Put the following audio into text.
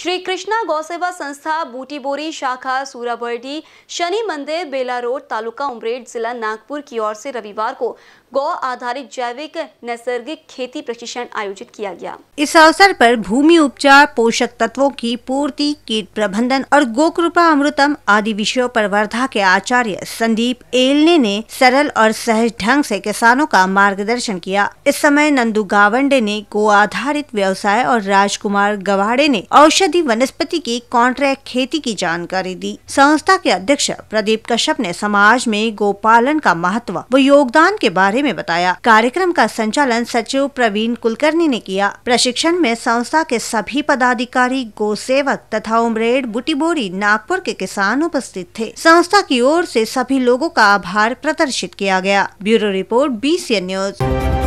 श्री कृष्णा गौसेवा संस्था बूटीबोरी शाखा सूराबर्डी शनि मंदिर बेला रोड तालुका उमरेड जिला नागपुर की ओर से रविवार को गौ आधारित जैविक नैसर्गिक खेती प्रशिक्षण आयोजित किया गया इस अवसर पर भूमि उपचार पोषक तत्वों की पूर्ति कीट प्रबंधन और गोकृपा अमृतम आदि विषयों पर वर्धा के आचार्य संदीप एलने ने सरल और सहज ढंग से किसानों का मार्गदर्शन किया इस समय नंदू गावंडे ने गो आधारित व्यवसाय और राजकुमार गवाड़े ने औषध औषधि वनस्पति की कॉन्ट्रैक्ट खेती की जानकारी दी संस्था के अध्यक्ष प्रदीप कश्यप ने समाज में गोपालन का महत्व व योगदान के बारे में बताया कार्यक्रम का संचालन सचिव प्रवीण कुलकर्णी ने किया प्रशिक्षण में संस्था के सभी पदाधिकारी गो सेवक तथा उमरेड बुटीबोरी नागपुर के किसान उपस्थित थे संस्था की ओर से सभी लोगों का आभार प्रदर्शित किया गया ब्यूरो रिपोर्ट बी न्यूज